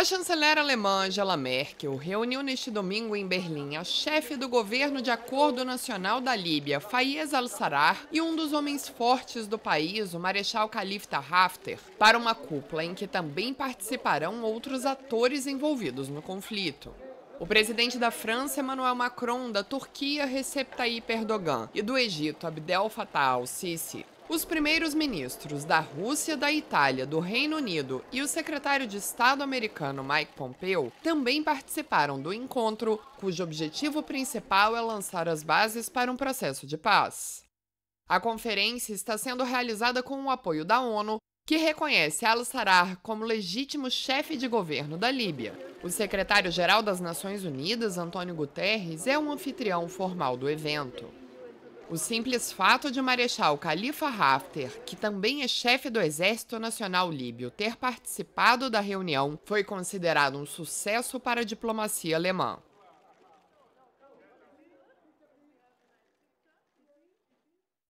A chanceler alemã Angela Merkel reuniu neste domingo em Berlim a chefe do governo de acordo nacional da Líbia, Fayez al-Sarraj, e um dos homens fortes do país, o marechal Khalifa Haftar, para uma cúpula em que também participarão outros atores envolvidos no conflito. O presidente da França, Emmanuel Macron, da Turquia, Recep Tayyip Erdogan, e do Egito, Abdel Fattah al-Sisi, os primeiros ministros da Rússia, da Itália, do Reino Unido e o secretário de Estado americano Mike Pompeo também participaram do encontro, cujo objetivo principal é lançar as bases para um processo de paz. A conferência está sendo realizada com o apoio da ONU, que reconhece al sarar como legítimo chefe de governo da Líbia. O secretário-geral das Nações Unidas, Antônio Guterres, é um anfitrião formal do evento. O simples fato de o Marechal Khalifa Haftar, que também é chefe do Exército Nacional Líbio, ter participado da reunião foi considerado um sucesso para a diplomacia alemã.